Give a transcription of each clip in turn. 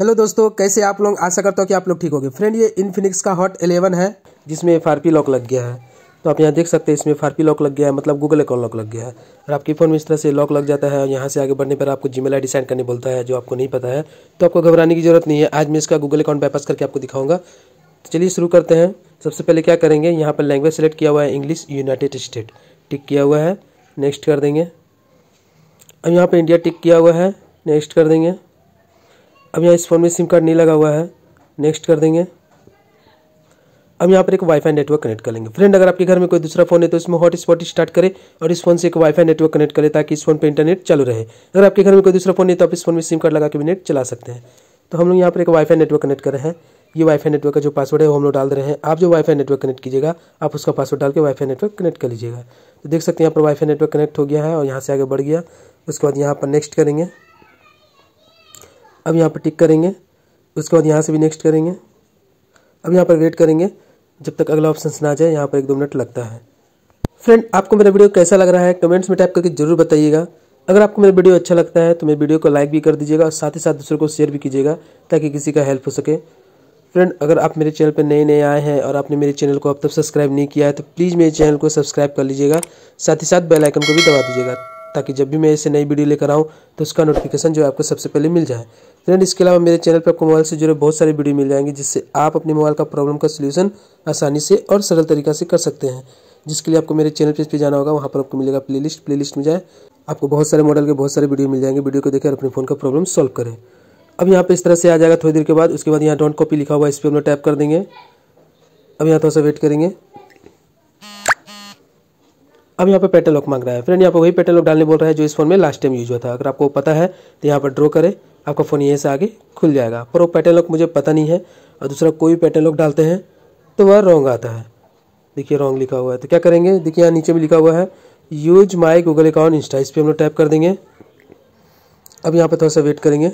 hello दोस्तों कैसे आप लोग आशा करता हूँ कि आप लोग ठीक गए फ्रेंड ये इनफिनिक्स का हॉट 11 है जिसमें एफ लॉक लग गया है तो आप यहाँ देख सकते हैं इसमें एफ लॉक लग गया है मतलब गूगल अकाउंट लॉक लग गया है और आपके फ़ोन में इस तरह से लॉक लग जाता है और यहाँ से आगे बढ़ने पर आपको मेल आई सेंड करने बोलता है जो आपको नहीं पता है तो आपको घबराने की जरूरत नहीं है आज मैं इसका गूगल अकाउंट वापस करके आपको दिखाऊंगा तो चलिए शुरू करते हैं सबसे पहले क्या करेंगे यहाँ पर लैंग्वेज सेलेक्ट किया हुआ है इंग्लिश यूनाइटेड स्टेट टिक किया हुआ है नेक्स्ट कर देंगे अब यहाँ पर इंडिया टिक किया हुआ है नेक्स्ट कर देंगे अब यहाँ इस फ़ोन में सिम कार्ड नहीं लगा हुआ है नेक्स्ट कर देंगे अब यहाँ पर एक वाईफाई नेटवर्क कनेक्ट कर लेंगे फ्रेंड अगर आपके घर में कोई दूसरा फोन है तो इसमें हॉट स्पॉट स्टार्ट करें और इस फोन से एक वाईफाई नेटवर्क कनेक्ट करें ताकि इस फोन पर इंटरनेट चालू रहे अगर आपके घर में कोई दूसरा फोन है तो आप इस फोन में सिम कार्ड लगा के भी नेट चला सकते हैं तो हम लोग यहाँ पर एक वाईफाई नेटवर्क कनेक्ट कर रहे हैं ये वाईफाई नेटवर्क का जो पासवर्ड है वो हम लोग डाल रहे हैं आप जो वाईफाई नेटवर्क कनेक्ट कीजिएगा आप उसका पासवर्ड डाल के वाईफाई नेटवर्क कनेक्ट कर लीजिएगा तो देख सकते हैं यहाँ पर वाईफाई नेटवर्क कनेक्ट हो गया है और यहाँ से आगे बढ़ गया उसके बाद यहाँ पर नेक्स्ट करेंगे अब यहाँ पर टिक करेंगे उसके बाद यहाँ से भी नेक्स्ट करेंगे अब यहाँ पर वेट करेंगे जब तक अगला ऑप्शन ना जाए यहाँ पर एक दो मिनट लगता है फ्रेंड आपको मेरा वीडियो कैसा लग रहा है कमेंट्स में टाइप करके जरूर बताइएगा अगर आपको मेरा वीडियो अच्छा लगता है तो मेरे वीडियो को लाइक भी कर दीजिएगा और साथ ही साथ दूसरों को शेयर भी कीजिएगा ताकि किसी का हेल्प हो सके फ्रेंड अगर आप मेरे चैनल पर नए नए आए हैं और आपने मेरे चैनल को अब तक सब्सक्राइब नहीं किया है तो प्लीज़ मेरे चैनल को सब्सक्राइब कर लीजिएगा साथ ही साथ बेलाइकन को भी दबा दीजिएगा ताकि जब भी मैं ऐसे नई वीडियो लेकर आऊँ तो उसका नोटिफिकेशन जो है आपको सबसे पहले मिल जाए फ्रेंड इसके अलावा मेरे चैनल पर आपको मोबाइल से जुड़े बहुत सारी वीडियो मिल जाएंगे जिससे आप अपने मोबाइल का प्रॉब्लम का सोल्यूशन आसानी से और सरल तरीका से कर सकते हैं जिसके लिए आपको मेरे चैनल पेज जाना होगा वहाँ पर आपको मिलेगा प्ले लिस्ट में जाए आपको बहुत सारे मॉडल के बहुत सारे वीडियो मिल जाएंगे वीडियो को देखकर अपने फ़ोन का प्रॉब्लम सॉल्व करें अब यहाँ पे इस तरह से आ जाएगा थोड़ी देर के बाद उसके बाद यहाँ डॉन्ट कॉपी लिखा हुआ है इस पर हम लोग टैप कर देंगे अब यहाँ थोड़ा तो सा वेट करेंगे अब यहाँ पर पे लॉक मांग रहा है फ्रेंड यहाँ पर वही लॉक डालने बोल रहा है जो इस फोन में लास्ट टाइम यूज हुआ था अगर आपको पता है तो यहाँ पर ड्रॉ करें आपका फ़ोन यहीं से आगे खुल जाएगा पर वो लॉक मुझे पता नहीं है और दूसरा कोई लॉक डालते हैं तो वह रॉन्ग आता है देखिए रॉन्ग लिखा हुआ है तो क्या करेंगे देखिए यहाँ नीचे भी लिखा हुआ है use my Google account Insta इस पर हम लोग टाइप कर देंगे अब यहाँ पर थोड़ा सा वेट करेंगे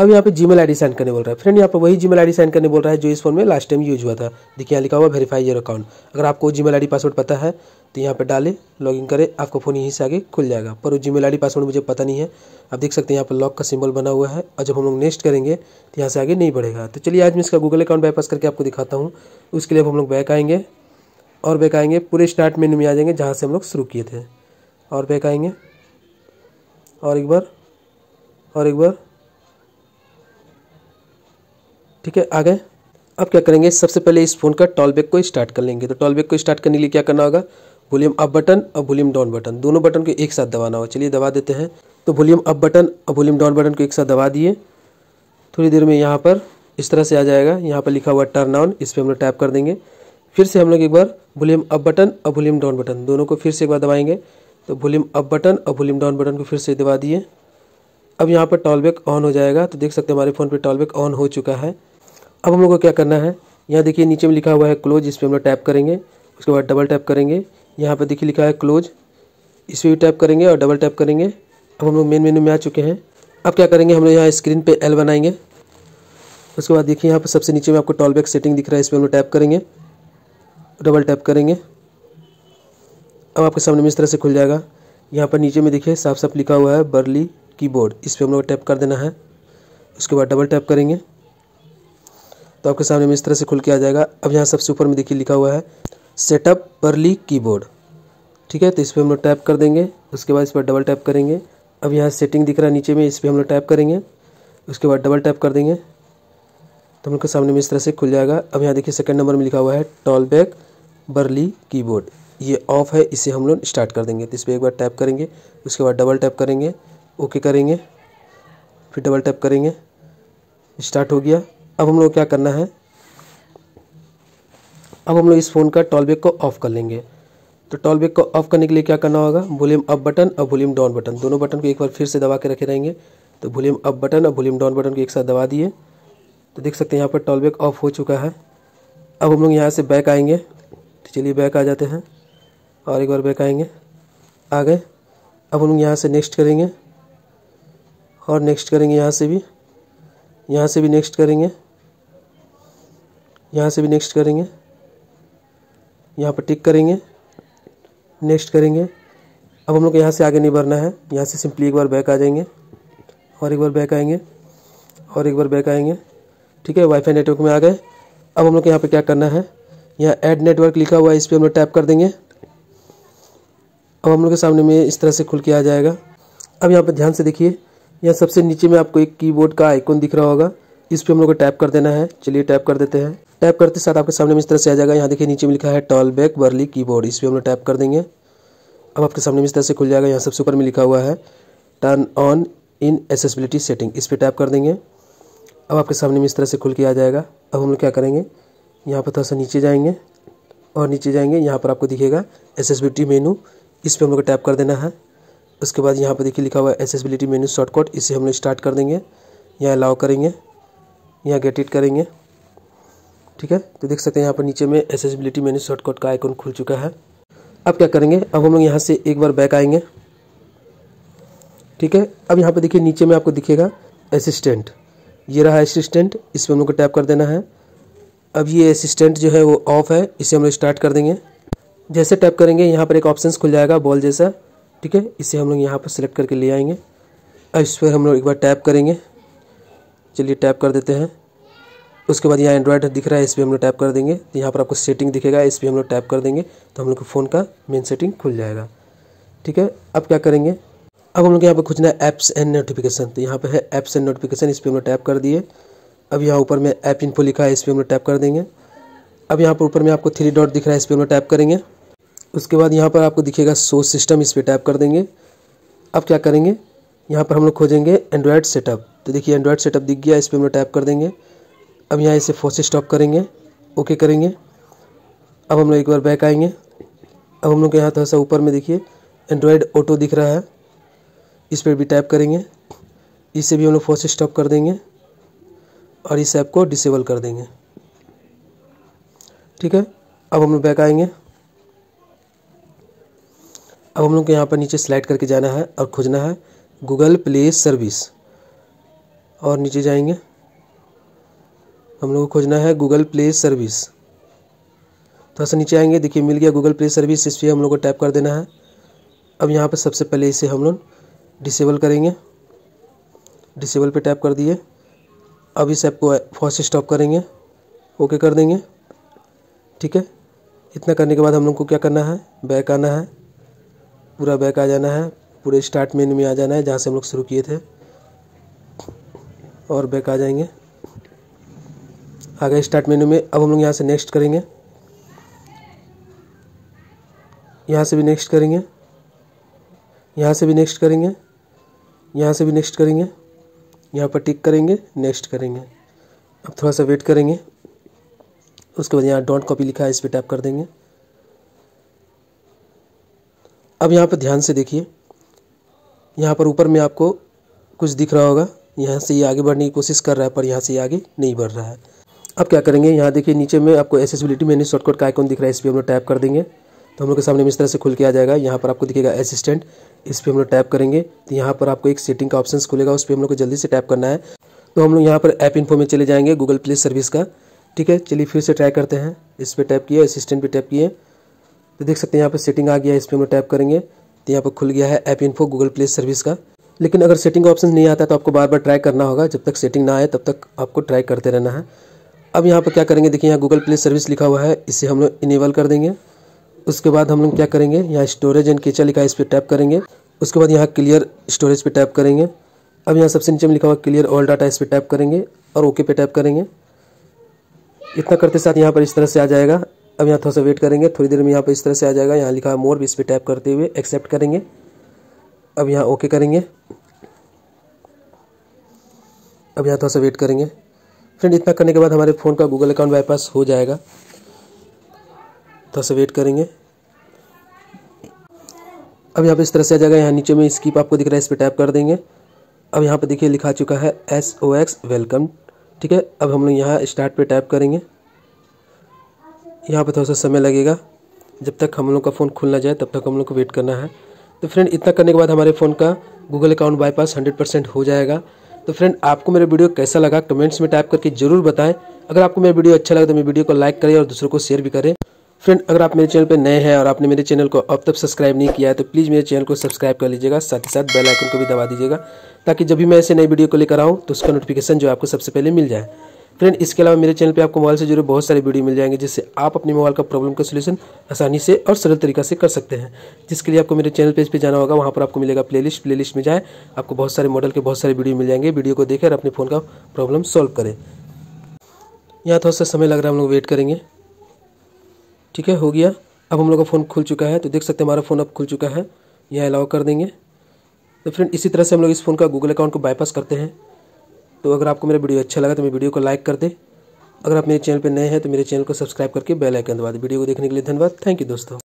अब यहाँ पे जीमेल आईडी सेंड करने बोल रहा है फ्रेंड यहाँ पे वही जीमेल आईडी सेंड करने बोल रहा है जो इस फोन में लास्ट टाइम यूज हुआ था देखिए यहाँ लिखा हुआ वेरीफाई योर अकाउंट अगर आपको मेल आईडी पासवर्ड पता है तो यहाँ पे डालें लॉगिन करें आपको फ़ोन यहीं से आगे खुल जाएगा पर जी मेल आई पासवर्ड मुझे पता नहीं है आप देख सकते हैं यहाँ पर लॉक का सिंबल बना हुआ है और जब हम लोग नेक्स्ट करेंगे तो यहाँ से आगे नहीं बढ़ेगा तो चलिए आज मैं इसका गूगल अकाउंट बाईपास करके आपको दिखाता हूँ उसके लिए हम लोग बैक आएंगे और बैक आएंगे पूरे स्टार्ट मेन्यू में आ जाएंगे जहाँ से हम लोग शुरू किए थे और बैक आएंगे और एक बार और एक बार ठीक है आ गए अब क्या करेंगे सबसे पहले इस फ़ोन का टॉलबैक को स्टार्ट कर लेंगे तो टॉलबैक को स्टार्ट करने के लिए क्या करना होगा वॉल्यूम अप बटन और वॉल्यूम डाउन बटन दोनों बटन को एक साथ दबाना होगा चलिए दबा देते हैं तो वॉल्यूम अप बटन और वॉल्यूम डाउन बटन को एक साथ दबा दिए थोड़ी देर में यहाँ पर इस तरह से आ जाएगा यहाँ पर लिखा हुआ टर्न ऑन इस पर हम लोग टैप कर देंगे फिर से हम लोग एक बार वॉल्यूम अप बटन और वॉल्यूम डाउन बटन दोनों को फिर से एक बार दबाएंगे तो वॉल्यूम अप बटन और वॉल्यूम डाउन बटन को फिर से दबा दिए अब यहाँ पर टॉलबैक ऑन हो जाएगा तो देख सकते हैं हमारे फ़ोन पर टॉलबैक ऑन हो चुका है अब हम लोग को क्या करना है यहाँ देखिए नीचे में लिखा हुआ है क्लोज इस पर हम लोग टैप करेंगे उसके बाद डबल टैप करेंगे यहाँ पर देखिए लिखा है क्लोज इस पर भी टैप करेंगे और डबल टैप करेंगे अब हम लोग मेन मेन्यू में आ चुके हैं अब क्या करेंगे हम लोग यहाँ स्क्रीन पर एल बनाएंगे उसके बाद देखिए यहाँ पर सबसे नीचे में आपको टॉल बैक सेटिंग दिख रहा है इस पर हम लोग टैप करेंगे डबल टैप करेंगे अब आपके सामने में इस तरह से खुल जाएगा यहाँ पर नीचे में देखिए साफ साफ लिखा हुआ है बर्ली कीबोर्ड इस पर हम लोग टैप कर देना है उसके बाद डबल टैप करेंगे तो आपके सामने में इस तरह से खुल के आ जाएगा अब यहाँ सबसे ऊपर में देखिए लिखा हुआ है सेटअप परली कीबोर्ड ठीक है तो इस पर हम लोग टैप कर देंगे उसके बाद इस पर डबल टैप करेंगे अब यहाँ सेटिंग दिख रहा है नीचे में इस पर हम लोग टैप करेंगे उसके बाद डबल टैप कर देंगे तो हम लोग के सामने में इस तरह से खुल जाएगा अब यहाँ देखिए सेकंड नंबर में लिखा हुआ है टॉल बैग बर्ली कीबोर्ड ये ऑफ है इसे हम लोग स्टार्ट कर देंगे तो इस पर एक बार टैप करेंगे उसके बाद डबल टैप करेंगे ओके करेंगे फिर डबल टैप करेंगे स्टार्ट हो गया अब हम लोग क्या करना है अब हम लोग इस फ़ोन का टॉलबैक को ऑफ़ कर लेंगे तो टॉलबैक को ऑफ़ करने के लिए क्या करना होगा वॉल्यूम अप बटन और वॉल्यूम डाउन बटन दोनों बटन को एक बार फिर से दबा के रखे रहेंगे तो वॉल्यूम अप बटन और वॉल्यूम डाउन बटन को एक साथ दबा दिए तो देख सकते हैं यहाँ पर टॉलबैक ऑफ हो चुका है अब हम लोग यहाँ से बैक आएंगे तो चलिए बैक आ जाते हैं और एक बार बैक आएंगे आ गए अब हम लोग यहाँ से नेक्स्ट करेंगे और नेक्स्ट करेंगे यहाँ से भी यहाँ से भी नेक्स्ट करेंगे यहाँ से भी नेक्स्ट करेंगे यहाँ पर टिक करेंगे नेक्स्ट करेंगे अब हम लोग यहाँ से आगे नहीं बढ़ना है यहाँ से सिंपली एक बार बैक आ जाएंगे और एक बार बैक आएंगे और एक बार बैक आएंगे ठीक है वाईफाई नेटवर्क में आ गए अब हम लोग यहाँ पे क्या करना है यहाँ ऐड नेटवर्क लिखा हुआ है इस पर हम लोग टैप कर देंगे अब हम लोग के सामने में इस तरह से खुल के आ जाएगा अब यहाँ पर ध्यान से देखिए यहाँ सबसे नीचे में आपको एक कीबोर्ड का आइकॉन दिख रहा होगा इस पर हम लोग को टैप कर देना है चलिए टैप कर देते हैं टैप करते साथ आपके सामने में इस तरह से आ जाएगा यहाँ देखिए नीचे में लिखा है टॉल बैक बर्ली कीबोर्ड इस पर हम लोग टैप कर देंगे अब आपके सामने में इस तरह से खुल जाएगा यहाँ सबसे ऊपर में लिखा हुआ है turn on in accessibility setting इस पर टैप कर देंगे अब आपके सामने में इस तरह से खुल के आ जाएगा अब हम लोग क्या करेंगे यहाँ पर थोड़ा सा नीचे जाएंगे और नीचे जाएंगे यहाँ पर आपको दिखेगा एसेसबिलिटी मेनू इस पर हम लोग को टैप कर देना है उसके बाद यहाँ पर देखिए लिखा हुआ है एसेसबिलिटी मेनू शॉर्टकट इसे हम लोग स्टार्ट कर देंगे यहाँ अलाउ करेंगे यहाँ गेट इट करेंगे ठीक है तो देख सकते हैं यहाँ पर नीचे में एसेसिबिलिटी मैंने शॉर्टकट का आइकन खुल चुका है अब क्या करेंगे अब हम लोग यहाँ से एक बार बैक आएंगे ठीक है अब यहाँ पर देखिए नीचे में आपको दिखेगा असिस्टेंट ये रहा असिस्टेंट इस पर हम लोग को टैप कर देना है अब ये असिस्टेंट जो है वो ऑफ है इसे हम लोग स्टार्ट कर देंगे जैसे टैप करेंगे यहाँ पर एक ऑप्शन खुल जाएगा बॉल जैसा ठीक है इसे हम लोग यहाँ पर सेलेक्ट करके ले आएंगे अब इस पर हम लोग एक बार टैप करेंगे चलिए टैप कर देते हैं उसके बाद यहाँ एंड्रॉयड दिख रहा है इस पर हम लोग टैप कर देंगे तो यहाँ पर आपको सेटिंग दिखेगा इस पर हम लोग टैप कर देंगे तो हम लोग को फ़ोन का मेन सेटिंग खुल जाएगा ठीक है अब क्या करेंगे अब हम लोग यहाँ पर खोजना है ऐप्स एंड नोटिफिकेशन तो यहाँ पर है ऐप्स एंड नोटिफिकेशन इस पर हम लोग टैप कर दिए अब यहाँ ऊपर में ऐप इनपो लिखा है इस पर हम लोग टैप कर देंगे अब यहाँ पर ऊपर में आपको थ्री डॉट दिख रहा है इस पर हम लोग टैप करेंगे उसके बाद यहाँ पर आपको दिखेगा सो सिस्टम इस पर टैप कर देंगे अब क्या करेंगे यहाँ पर हम लोग खोजेंगे एंड्रॉयड सेटअप तो देखिए एंड्रॉयड सेटअप दिख गया इस पर हम लोग टैप कर देंगे अब यहाँ इसे फोर्स स्टॉप करेंगे ओके करेंगे अब हम लोग एक बार बैक आएंगे अब हम लोग यहाँ थोड़ा सा ऊपर में देखिए एंड्रॉयड ऑटो दिख रहा है इस पर भी टैप करेंगे इसे भी हम लोग फोर्स स्टॉप कर देंगे और इस ऐप को डिसेबल कर देंगे ठीक है अब हम लोग बैक आएंगे अब हम लोग को यहाँ पर नीचे स्लाइड करके जाना है और खोजना है गूगल प्ले सर्विस और नीचे जाएंगे हम लोग को खोजना है गूगल प्ले सर्विस थोड़ा सा नीचे आएंगे देखिए मिल गया गूगल प्ले सर्विस इस पर हम लोग को टैप कर देना है अब यहाँ पर सबसे पहले इसे हम लोग डिसेबल करेंगे डिसेबल पे टैप कर दिए अब इस ऐप को फॉस स्टॉप करेंगे ओके कर देंगे ठीक है इतना करने के बाद हम लोग को क्या करना है बैक आना है पूरा बैक आ जाना है पूरे स्टार्ट मेन में आ जाना है जहाँ से हम लोग शुरू किए थे और बैक आ जाएंगे आ गए स्टार्ट मेन्यू में अब हम लोग यहाँ से नेक्स्ट करेंगे यहाँ से भी नेक्स्ट करेंगे यहाँ से भी नेक्स्ट करेंगे यहाँ से भी नेक्स्ट करेंगे यहाँ पर टिक करेंगे नेक्स्ट करेंगे अब थोड़ा सा वेट करेंगे उसके बाद यहाँ डॉट कॉपी लिखा है इस पर टैप कर देंगे अब यहाँ पर ध्यान से देखिए यहाँ पर ऊपर में आपको कुछ दिख रहा होगा यहाँ से ये आगे बढ़ने की कोशिश कर रहा है पर यहाँ से आगे नहीं बढ़ रहा है अब क्या करेंगे यहाँ देखिए नीचे में आपको एसेसिबिलिटी मैंने शॉर्टकट का आइकॉन दिख रहा है इस पर हम लोग टैप कर देंगे तो हम लोग के सामने इस तरह से खुल के आ जाएगा यहाँ पर आपको दिखेगा असिस्टेंट इस पर हम लोग टैप करेंगे तो यहाँ पर आपको एक सेटिंग का ऑप्शन खुलेगा उस पर हम लोग को जल्दी से टैप करना है तो हम लोग यहाँ पर ऐप इन्फो में चले जाएंगे गूगल प्ले सर्विस का ठीक है चलिए फिर से ट्राई करते हैं इस पर टैप किया असिस्टेंट पर टैप किए तो देख सकते हैं यहाँ पर सेटिंग आ गया है इस पर हम लोग टैप करेंगे तो यहाँ पर खुल गया है app info Google play service का लेकिन अगर सेटिंग का ऑप्शन नहीं आता तो आपको बार बार ट्राई करना होगा जब तक सेटिंग ना आए तब तक आपको ट्राई करते रहना है अब यहाँ पर क्या करेंगे देखिए यहाँ गूगल प्ले सर्विस लिखा हुआ है इसे हम लोग इनेबल कर देंगे उसके बाद हम लोग क्या करेंगे यहाँ स्टोरेज एंड किचन लिखा है इस पर टैप करेंगे उसके बाद यहाँ क्लियर स्टोरेज पर टैप करेंगे अब यहाँ सबसे नीचे में लिखा हुआ क्लियर ऑल डाटा इस पर टैप करेंगे और ओके पे टैप करेंगे इतना करते साथ यहाँ पर इस तरह से आ जाएगा अब यहाँ थोड़ा सा वेट करेंगे थोड़ी देर में यहाँ पर इस तरह से आ जाएगा यहाँ लिखा है मोर भी इस पर टैप करते हुए एक्सेप्ट करेंगे अब यहाँ ओके करेंगे अब यहाँ थोड़ा सा वेट करेंगे फ्रेंड इतना करने के बाद हमारे फ़ोन का गूगल अकाउंट बाईपास हो जाएगा थोड़ा सा वेट करेंगे अब यहाँ पे इस तरह से आ जाएगा यहाँ नीचे में स्कीप आपको दिख रहा है इस पर टैप कर देंगे अब यहाँ पे देखिए लिखा चुका है एस ओ एक्स वेलकम ठीक है अब हम लोग यहाँ स्टार्ट पे टैप करेंगे यहाँ पे थोड़ा सा समय लगेगा जब तक हम लोग का फ़ोन खुल ना जाए तब तक हम लोग को वेट करना है तो फ्रेंड इतना करने के बाद हमारे फ़ोन का Google account bypass hundred percent हो जाएगा तो फ्रेंड आपको मेरा वीडियो कैसा लगा कमेंट्स में टाइप करके जरूर बताएं अगर आपको मेरा वीडियो अच्छा लगा तो मेरी वीडियो को लाइक करें और दूसरों को शेयर भी करें फ्रेंड अगर आप मेरे चैनल पर नए हैं और आपने मेरे चैनल को अब तक सब्सक्राइब नहीं किया है तो प्लीज़ मेरे चैनल को सब्सक्राइब कर लीजिएगा साथ ही साथ बेल आइकन को भी दबा दीजिएगा ताकि जब भी मैं ऐसे नई वीडियो को लेकर आऊँ तो उसका नोटिफिकेशन जो आपको सबसे पहले मिल जाए फ्रेंड इसके अलावा मेरे चैनल पे आपको मोबाइल से जुड़े बहुत सारे वीडियो मिल जाएंगे जिससे आप अपने मोबाइल का प्रॉब्लम का सोल्यूशन आसानी से और सरल तरीका से कर सकते हैं जिसके लिए आपको मेरे चैनल पेज पे जाना होगा वहाँ पर आपको मिलेगा प्लेलिस्ट प्लेलिस्ट में जाए आपको बहुत सारे मॉडल के बहुत सारे वीडियो मिल जाएंगे वीडियो को देखें और अपने फ़ोन का प्रॉब्लम सॉल्व करें यहाँ थोड़ा सा समय लग रहा है हम लोग वेट करेंगे ठीक है हो गया अब हम लोग का फ़ोन खुल चुका है तो देख सकते हैं हमारा फ़ोन अब खुल चुका है यहाँ अलाउ कर देंगे तो फ्रेंड इसी तरह से हम लोग इस फ़ोन का गूगल अकाउंट को बाईपास करते हैं तो अगर आपको मेरा वीडियो अच्छा लगा तो मेरे वीडियो को लाइक कर दे अगर आप मेरे चैनल पर नए हैं तो मेरे चैनल को सब्सक्राइब करके बेल आइकन दबा दे वीडियो को देखने के लिए धन्यवाद थैंक यू दोस्तों